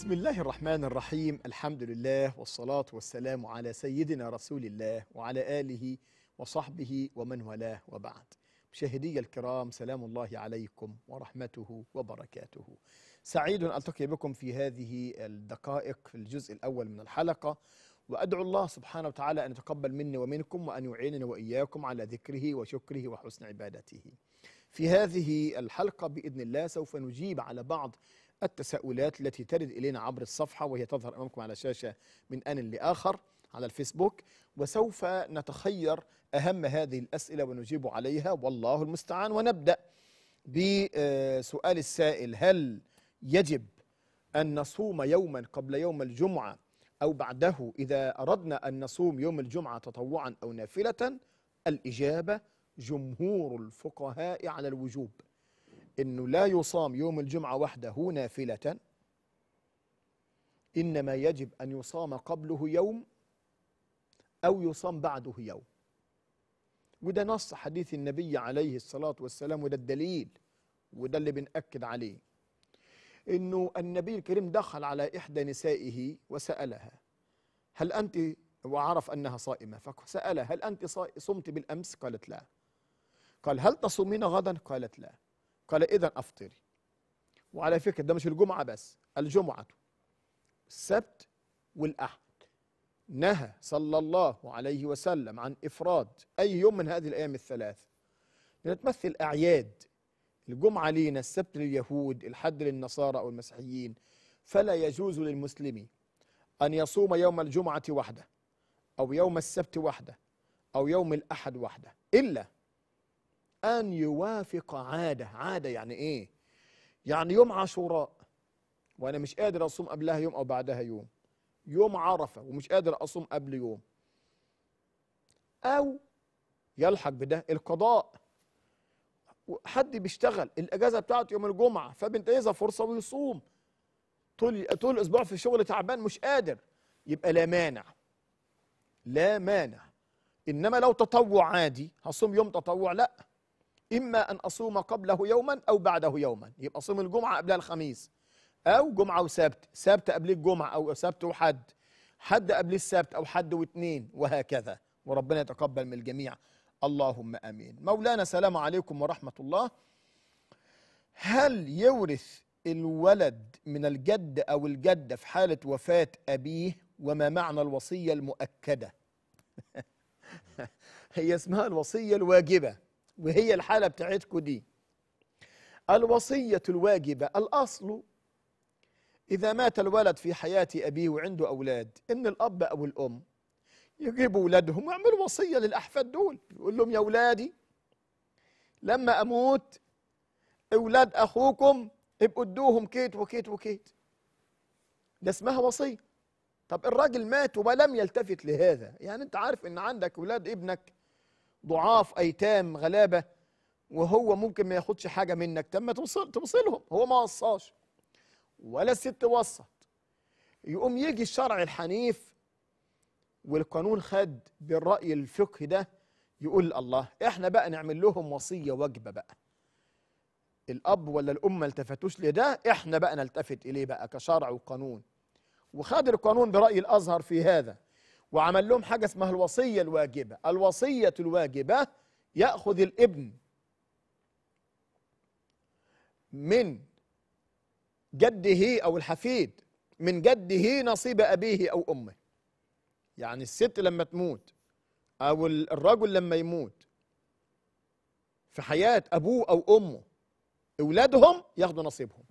بسم الله الرحمن الرحيم الحمد لله والصلاة والسلام على سيدنا رسول الله وعلى آله وصحبه ومن والاه وبعد مشاهدي الكرام سلام الله عليكم ورحمته وبركاته سعيد ألتقي بكم في هذه الدقائق في الجزء الأول من الحلقة وأدعو الله سبحانه وتعالى أن يتقبل مني ومنكم وأن يعيننا وإياكم على ذكره وشكره وحسن عبادته في هذه الحلقة بإذن الله سوف نجيب على بعض التساؤلات التي ترد إلينا عبر الصفحة وهي تظهر أمامكم على شاشة من آن لآخر على الفيسبوك وسوف نتخير أهم هذه الأسئلة ونجيب عليها والله المستعان ونبدأ بسؤال السائل هل يجب أن نصوم يوما قبل يوم الجمعة أو بعده إذا أردنا أن نصوم يوم الجمعة تطوعا أو نافلة الإجابة جمهور الفقهاء على الوجوب أنه لا يصام يوم الجمعة وحده نافلة إنما يجب أن يصام قبله يوم أو يصام بعده يوم وده نص حديث النبي عليه الصلاة والسلام وده الدليل وده اللي بنأكد عليه إنه النبي الكريم دخل على إحدى نسائه وسألها هل أنت وعرف أنها صائمة فسألها هل أنت صمت بالأمس قالت لا قال هل تصومين غدا قالت لا قال إذا أفطري وعلى فكرة ده مش الجمعة بس الجمعة السبت والأحد نهى صلى الله عليه وسلم عن إفراد أي يوم من هذه الأيام الثلاث لنتمثل أعياد الجمعة لينا السبت لليهود الحد للنصارى أو المسيحيين فلا يجوز للمسلم أن يصوم يوم الجمعة وحده أو يوم السبت وحده أو يوم الأحد وحده إلا أن يوافق عادة عادة يعني إيه يعني يوم عاشوراء وأنا مش قادر أصوم قبلها يوم أو بعدها يوم يوم عرفة ومش قادر أصوم قبل يوم أو يلحق بده القضاء حد بيشتغل الأجازة بتاعته يوم الجمعة فبينتهزها فرصة ويصوم طول طول الأسبوع في الشغل تعبان مش قادر يبقى لا مانع لا مانع إنما لو تطوع عادي هصوم يوم تطوع لأ إما أن أصوم قبله يوما أو بعده يوما يبقى صوم الجمعة قبلها الخميس أو جمعة وسبت سبت قبل الجمعة أو سبت وحد حد قبل السبت أو حد واثنين وهكذا وربنا يتقبل من الجميع اللهم امين مولانا سلام عليكم ورحمه الله هل يورث الولد من الجد او الجده في حاله وفاه ابيه وما معنى الوصيه المؤكده هي اسمها الوصيه الواجبه وهي الحالة بتاعتكم دي الوصية الواجبة الأصل إذا مات الولد في حياة أبيه وعنده أولاد إن الأب أو الأم يجيبوا أولادهم ويعملوا وصية للأحفاد دول يقول لهم يا أولادي لما أموت أولاد أخوكم ابقوا ادوهم كيت وكيت وكيت ده اسمها وصية طب الراجل مات ولم يلتفت لهذا يعني أنت عارف إن عندك أولاد ابنك ضعاف ايتام غلابه وهو ممكن ما ياخدش حاجه منك تم توصل توصلهم هو ما وصاش ولا الست وصت يقوم يجي الشرع الحنيف والقانون خد بالراي الفقهي ده يقول الله احنا بقى نعمل لهم وصيه واجبه بقى الاب ولا الام ما التفتوش لده احنا بقى نلتفت اليه بقى كشرع وقانون وخد القانون براي الازهر في هذا وعمل لهم حاجة اسمها الوصية الواجبة الوصية الواجبة يأخذ الابن من جده أو الحفيد من جده نصيب أبيه أو أمه يعني الست لما تموت أو الرجل لما يموت في حياة أبوه أو أمه أولادهم ياخدوا نصيبهم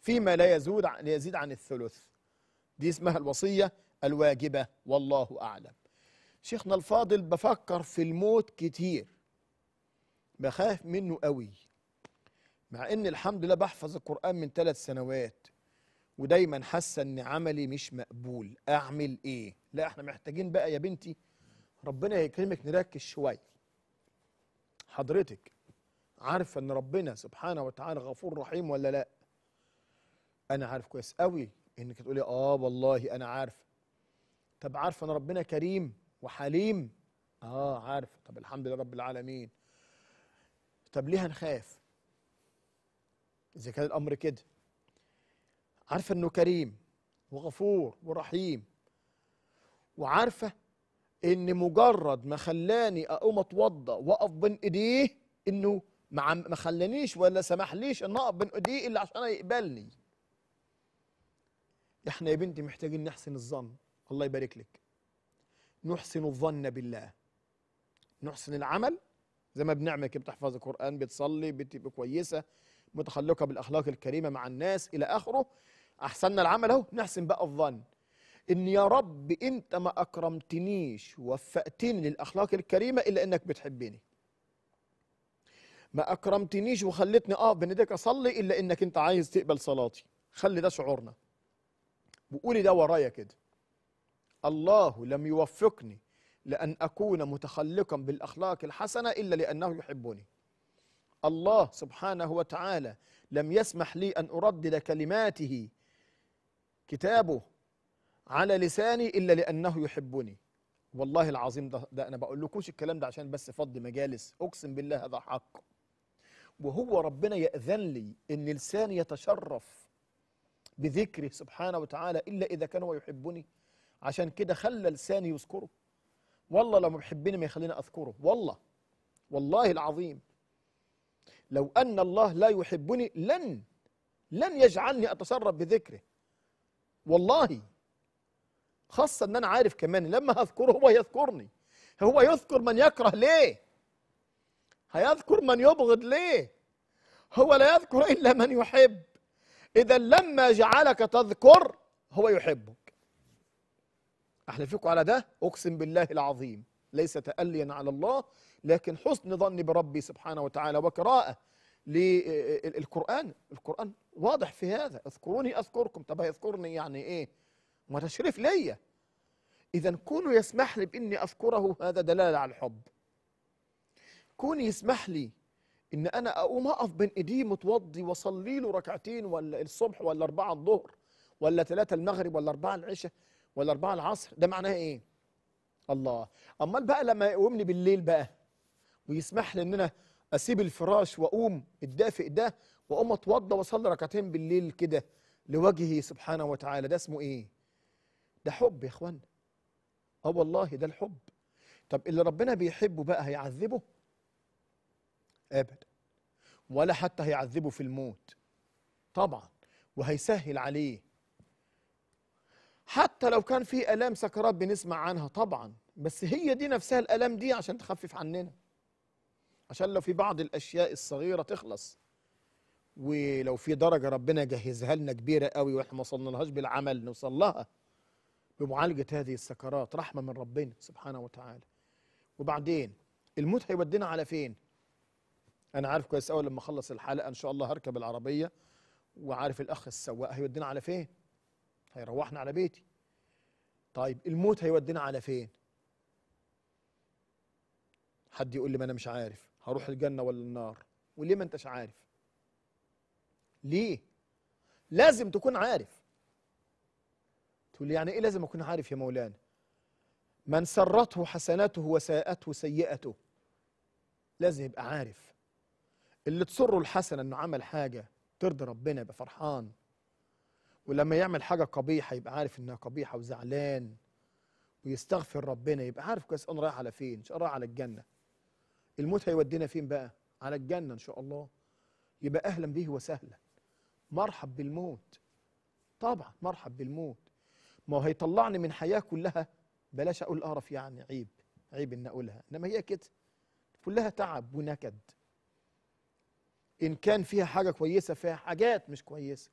فيما لا يزود لا يزيد عن الثلث دي اسمها الوصية الواجبة والله أعلم شيخنا الفاضل بفكر في الموت كتير بخاف منه قوي مع ان الحمد لله بحفظ القرآن من ثلاث سنوات ودايما حاسة ان عملي مش مقبول اعمل ايه لا احنا محتاجين بقى يا بنتي ربنا يكرمك نركز شوية حضرتك عارفة ان ربنا سبحانه وتعالى غفور رحيم ولا لا انا عارف كويس قوي انك تقولي اه والله انا عارفه طب عارفه ان ربنا كريم وحليم اه عارفه طب الحمد لله رب العالمين طب ليه هنخاف اذا كان الامر كده عارفه انه كريم وغفور ورحيم وعارفه ان مجرد ما خلاني اقوم اتوضا واقف بين ايديه انه ما خلانيش ولا سمحليش ان اقف بين ايديه الا عشان يقبلني احنا يا بنتي محتاجين نحسن الظن الله يبارك لك نحسن الظن بالله نحسن العمل زي ما بنعمل كده بتحفظ القرآن بتصلي بتبقى كويسة متخلقة بالأخلاق الكريمة مع الناس إلى آخره أحسننا العمل أهو نحسن بقى الظن إن يا رب أنت ما أكرمتنيش ووفقتني للأخلاق الكريمة إلا إنك بتحبني ما أكرمتنيش وخلتني أقف آه، بين إيديك أصلي إلا إنك أنت عايز تقبل صلاتي خلي ده شعورنا وقولي ده ورايا كده الله لم يوفقني لأن أكون متخلقا بالأخلاق الحسنة إلا لأنه يحبني الله سبحانه وتعالى لم يسمح لي أن أردد كلماته كتابه على لساني إلا لأنه يحبني والله العظيم ده, ده أنا بقول لكمش الكلام ده عشان بس فض مجالس أقسم بالله هذا حق وهو ربنا يأذن لي أن لساني يتشرف بذكره سبحانه وتعالى إلا إذا كان هو يحبني عشان كده خلى لساني يذكره والله لو ما بيحبني ما يخليني اذكره والله والله العظيم لو ان الله لا يحبني لن لن يجعلني أتصرف بذكره والله خاصة ان انا عارف كمان لما هذكره هو يذكرني هو يذكر من يكره ليه هيذكر من يبغض ليه هو لا يذكر الا من يحب اذا لما جعلك تذكر هو يحبه احلف فيكم على ده اقسم بالله العظيم ليس تأليا على الله لكن حسن ظن بربي سبحانه وتعالى وقراءة للقرآن القرآن واضح في هذا اذكروني أذكركم طب هيذكرني يعني إيه ما تشريف ليا إذا كونه يسمح لي بإني أذكره هذا دلالة على الحب كون يسمح لي إن أنا أقوم أقف بين إيديه متوضي وأصلي له ركعتين ولا الصبح ولا أربعة الظهر ولا ثلاثة المغرب ولا أربعة العشاء ولا أربعة العصر ده معناها ايه الله امال بقى لما يقومني بالليل بقى ويسمح لي ان انا اسيب الفراش واقوم الدافئ ده واقوم اتوضى واصلي ركعتين بالليل كده لوجهه سبحانه وتعالى ده اسمه ايه ده حب يا اخوانا اه والله ده الحب طب اللي ربنا بيحبه بقى هيعذبه ابدا ولا حتى هيعذبه في الموت طبعا وهيسهل عليه حتى لو كان في الام سكرات بنسمع عنها طبعا بس هي دي نفسها الالام دي عشان تخفف عننا عشان لو في بعض الاشياء الصغيره تخلص ولو في درجه ربنا جهزها لنا كبيره قوي واحنا ما وصلنالهاش بالعمل نوصل لها بمعالجه هذه السكرات رحمه من ربنا سبحانه وتعالى وبعدين الموت هيودينا على فين انا عارف كويس قوي لما اخلص الحلقه ان شاء الله هركب العربيه وعارف الاخ السواق هيودينا على فين هيروحنا على بيتي طيب الموت هيودينا على فين حد يقول لي ما انا مش عارف هروح الجنه ولا النار وليه ما انتش عارف ليه لازم تكون عارف تقول لي يعني ايه لازم اكون عارف يا مولانا من سرته حسناته وساءته سيئته لازم يبقى عارف اللي تسره الحسنه انه عمل حاجه ترضي ربنا يبقى فرحان ولما يعمل حاجه قبيحه يبقى عارف انها قبيحه وزعلان ويستغفر ربنا يبقى عارف كويس انا رايح على فين ان شاء الله رايح على الجنه الموت هيودينا فين بقى على الجنه ان شاء الله يبقى اهلا به وسهلا مرحب بالموت طبعا مرحب بالموت ما هو هيطلعني من حياه كلها بلاش اقول قرف يعني عيب عيب ان اقولها انما هي كده كلها تعب ونكد ان كان فيها حاجه كويسه فيها حاجات مش كويسه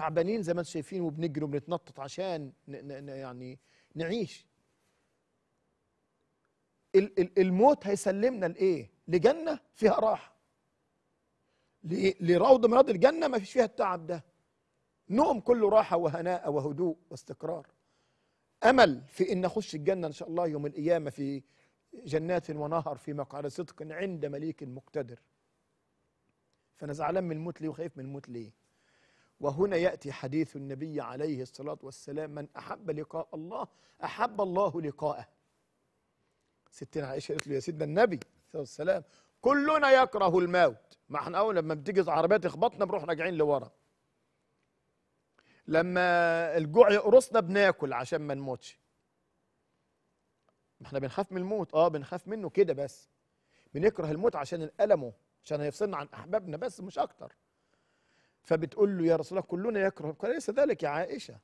تعبانين زي ما انتم شايفين وبنجري وبنتنطط عشان يعني نعيش الموت هيسلمنا لايه لجنه فيها راحه لروض مراد الجنه ما فيش فيها التعب ده نوم كله راحه وهناء وهدوء واستقرار امل في ان نخش الجنه ان شاء الله يوم القيامه في جنات ونهر في مقعد صدق عند مليك مقتدر فانا زعلان من الموت ليه وخايف من الموت ليه وهنا يأتي حديث النبي عليه الصلاة والسلام من أحب لقاء الله أحب الله لقاءه ستنا عائشة قالت له يا سيدنا النبي عليه وسلم كلنا يكره الموت ما احنا أول لما بتيجي عربية تخبطنا بنروح راجعين لورا لما الجوع يقرصنا بناكل عشان ما نموتش ما احنا بنخاف من الموت اه بنخاف منه كده بس بنكره الموت عشان الألمه عشان هيفصلنا عن أحبابنا بس مش أكتر فبتقول له يا رسول الله كلنا يكره قال ليس ذلك يا عائشه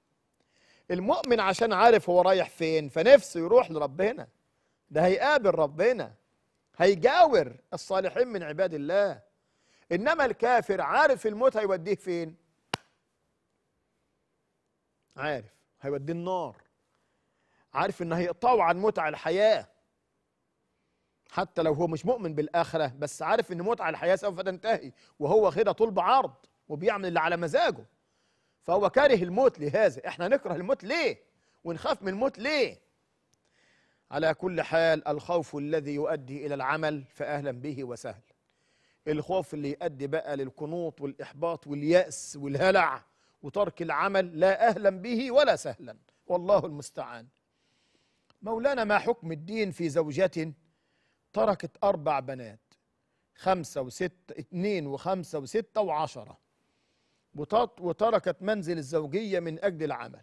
المؤمن عشان عارف هو رايح فين فنفسه يروح لربنا ده هيقابل ربنا هيجاور الصالحين من عباد الله انما الكافر عارف الموت هيوديه فين عارف هيوديه النار عارف ان هيقطعه عن متع الحياه حتى لو هو مش مؤمن بالاخره بس عارف ان متع الحياه سوف تنتهي وهو كده طول بعرض وبيعمل اللي على مزاجه فهو كاره الموت لهذا احنا نكره الموت ليه ونخاف من الموت ليه على كل حال الخوف الذي يؤدي الى العمل فاهلا به وسهلا الخوف اللي يؤدي بقى للقنوط والاحباط والياس والهلع وترك العمل لا اهلا به ولا سهلا والله المستعان مولانا ما حكم الدين في زوجة تركت أربع بنات خمسة وستة اتنين وخمسة وستة وعشرة وتركت منزل الزوجية من أجل العمل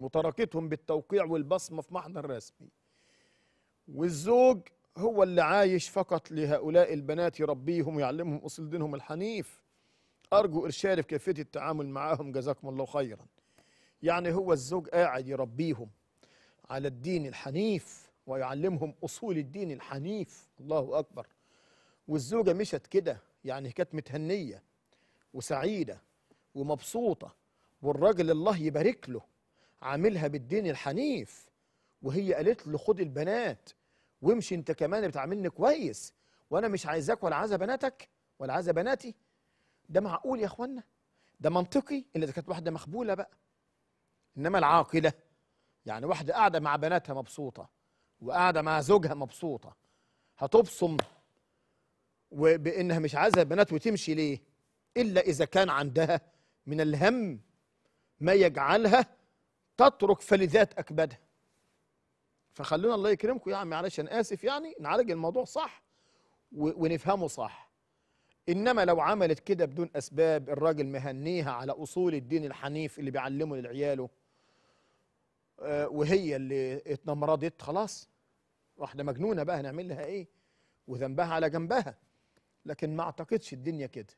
وتركتهم بالتوقيع والبصمة في محضر رسمي والزوج هو اللي عايش فقط لهؤلاء البنات يربيهم ويعلمهم أصل دينهم الحنيف أرجو إرشاد في كيفية التعامل معهم جزاكم الله خيرا يعني هو الزوج قاعد يربيهم على الدين الحنيف ويعلمهم أصول الدين الحنيف الله أكبر والزوجة مشت كده يعني كانت متهنية وسعيده ومبسوطه والراجل الله يبارك له عاملها بالدين الحنيف وهي قالت له خد البنات وامشي انت كمان بتعاملني كويس وانا مش عايزاك ولا عايزه بناتك ولا عايزه بناتي ده معقول يا اخوانا ده منطقي الا اذا كانت واحده مخبوله بقى انما العاقله يعني واحده قاعده مع بناتها مبسوطه وقاعده مع زوجها مبسوطه هتبصم وبانها مش عايزه بنات وتمشي ليه إلا إذا كان عندها من الهم ما يجعلها تترك فلذات أكبادها فخلونا الله يكرمكم يا عمي علشان آسف يعني نعالج الموضوع صح ونفهمه صح إنما لو عملت كده بدون أسباب الراجل مهنيها على أصول الدين الحنيف اللي بيعلمه لعياله آه، وهي اللي اتنمرضت خلاص واحدة مجنونة بقى نعمل لها إيه وذنبها على جنبها لكن ما أعتقدش الدنيا كده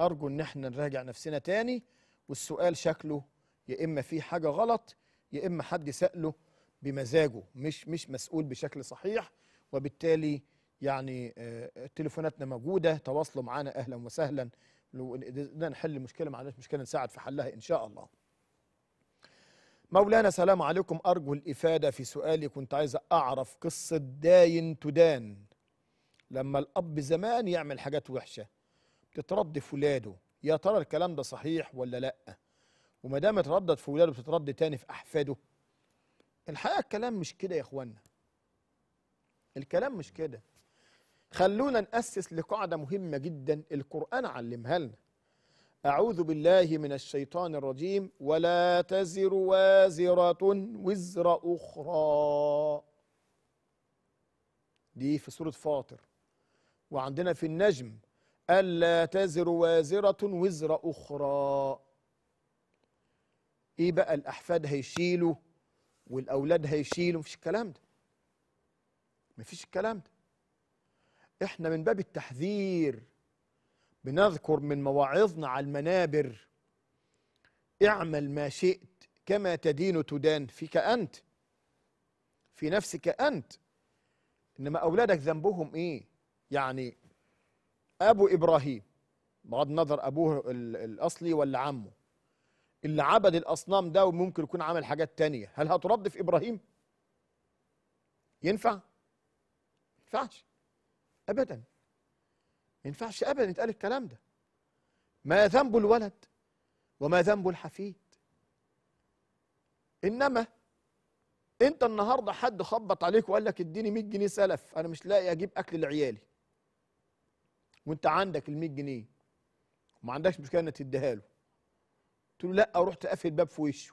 ارجو ان احنا نراجع نفسنا تاني والسؤال شكله يا اما فيه حاجه غلط يا اما حد ساله بمزاجه مش مش مسؤول بشكل صحيح وبالتالي يعني آه، تليفوناتنا موجوده تواصلوا معانا اهلا وسهلا لو قدرنا نحل مشكله ما عندناش مشكله نساعد في حلها ان شاء الله مولانا سلام عليكم أرجو الإفادة في سؤالي كنت عايز أعرف قصة داين تدان لما الأب زمان يعمل حاجات وحشة تترد في ولاده يا ترى الكلام ده صحيح ولا لا وما دام اتردت في ولاده بتترد تاني في احفاده الحقيقه الكلام مش كده يا اخوانا الكلام مش كده خلونا نأسس لقاعدة مهمة جدا القرآن علمها لنا أعوذ بالله من الشيطان الرجيم ولا تزر وازرة وزر أخرى دي في سورة فاطر وعندنا في النجم ألا تزر وازرة وزر أخرى إيه بقى الأحفاد هيشيلوا والأولاد هيشيلوا مفيش الكلام ده مفيش الكلام ده إحنا من باب التحذير بنذكر من مواعظنا على المنابر اعمل ما شئت كما تدين تدان فيك أنت في نفسك أنت إنما أولادك ذنبهم إيه يعني ابو ابراهيم بغض النظر ابوه الاصلي ولا عمه اللي عبد الاصنام ده وممكن يكون عمل حاجات تانية هل هترد في ابراهيم ينفع ينفعش ابدا ينفعش ابدا يتقال الكلام ده ما ذنب الولد وما ذنب الحفيد انما انت النهارده حد خبط عليك وقال لك اديني 100 جنيه سلف انا مش لاقي اجيب اكل لعيالي وانت عندك ال 100 جنيه وما عندكش مشكله انك تديها له قلت له لا رحت قافل الباب في وشه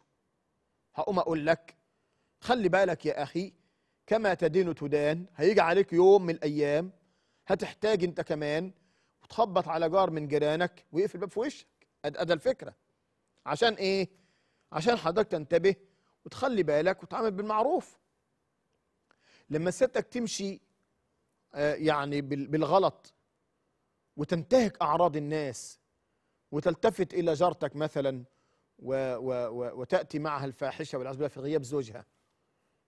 هقوم اقول لك خلي بالك يا اخي كما تدين تدان هيجي عليك يوم من الايام هتحتاج انت كمان وتخبط على جار من جيرانك ويقفل الباب في وشك ادى الفكره عشان ايه عشان حضرتك تنتبه وتخلي بالك وتعامل بالمعروف لما ستك تمشي آه، يعني بالغلط وتنتهك أعراض الناس وتلتفت إلى جارتك مثلا و و و وتأتي معها الفاحشة والعياذ في غياب زوجها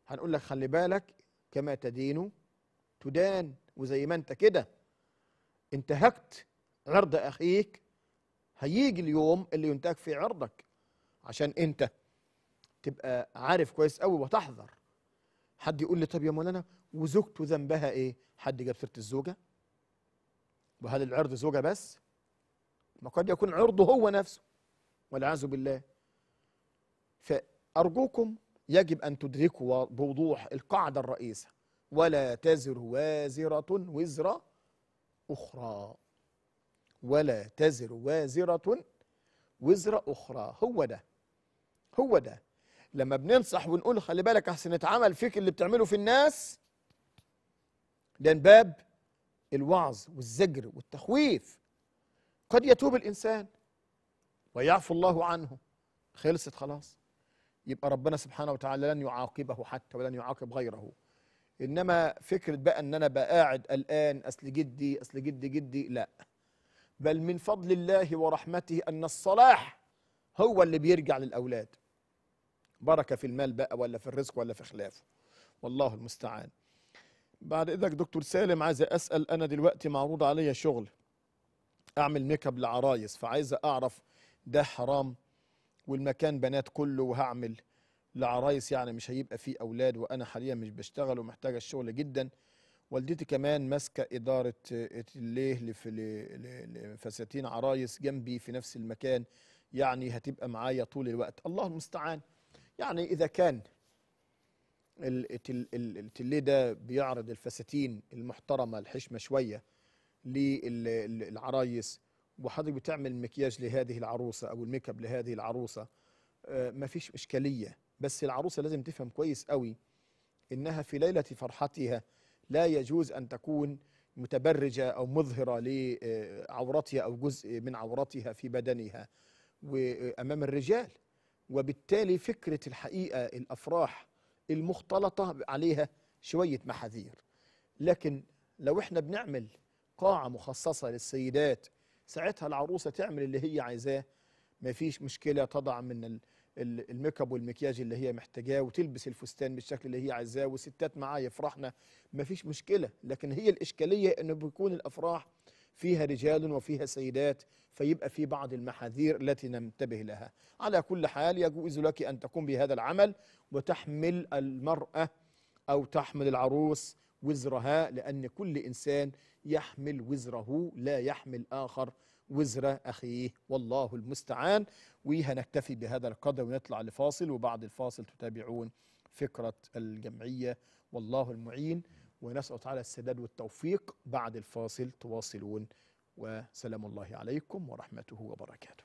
هنقول لك خلي بالك كما تدين تدان وزي ما أنت كده انتهكت عرض أخيك هيجي اليوم اللي ينتهك فيه عرضك عشان أنت تبقى عارف كويس قوي وتحذر حد يقول لي طب يا مولانا وزوجته ذنبها ايه حد جاب سيره الزوجه وهل العرض زوجة بس ما قد يكون عرضه هو نفسه والعياذ بالله فأرجوكم يجب أن تدركوا بوضوح القاعدة الرئيسة ولا تزر وازرة وزر أخرى ولا تزر وازرة وزر أخرى هو ده هو ده لما بننصح ونقول خلي بالك أحسن اتعمل فيك اللي بتعمله في الناس ده باب الوعظ والزجر والتخويف قد يتوب الإنسان ويعفو الله عنه خلصت خلاص يبقى ربنا سبحانه وتعالى لن يعاقبه حتى ولن يعاقب غيره انما فكره بقى ان انا بقى قاعد اصل جدي اصل جدي جدي لا بل من فضل الله ورحمته ان الصلاح هو اللي بيرجع للاولاد بركه في المال بقى ولا في الرزق ولا في خلافه والله المستعان بعد اذنك دكتور سالم عايز اسال انا دلوقتي معروض عليا شغل اعمل ميك اب لعرايس فعايز اعرف ده حرام والمكان بنات كله وهعمل لعرايس يعني مش هيبقى فيه اولاد وانا حاليا مش بشتغل ومحتاجه الشغل جدا والدتي كمان ماسكه اداره الليه لفساتين عرايس جنبي في نفس المكان يعني هتبقى معايا طول الوقت الله المستعان يعني اذا كان التليه ده بيعرض الفساتين المحترمه الحشمه شويه للعرايس وحضرتك بتعمل مكياج لهذه العروسه او الميك اب لهذه العروسه آه، مفيش اشكاليه بس العروسه لازم تفهم كويس قوي انها في ليله فرحتها لا يجوز ان تكون متبرجه او مظهره لعورتها آه، او جزء من عورتها في بدنها وامام آه، الرجال وبالتالي فكره الحقيقه الافراح المختلطة عليها شوية محاذير لكن لو احنا بنعمل قاعة مخصصة للسيدات ساعتها العروسة تعمل اللي هي عايزاه مفيش مشكلة تضع من الميك اب والمكياج اللي هي محتاجاه وتلبس الفستان بالشكل اللي هي عايزاه والستات معاه يفرحنا مفيش مشكلة لكن هي الإشكالية إنه بيكون الأفراح فيها رجال وفيها سيدات فيبقى في بعض المحاذير التي ننتبه لها على كل حال يجوز لك أن تقوم بهذا العمل وتحمل المرأة أو تحمل العروس وزرها لأن كل إنسان يحمل وزره لا يحمل آخر وزر أخيه والله المستعان وهنكتفي بهذا القدر ونطلع لفاصل وبعد الفاصل تتابعون فكرة الجمعية والله المعين ونسأل تعالى السداد والتوفيق بعد الفاصل تواصلون وسلام الله عليكم ورحمته وبركاته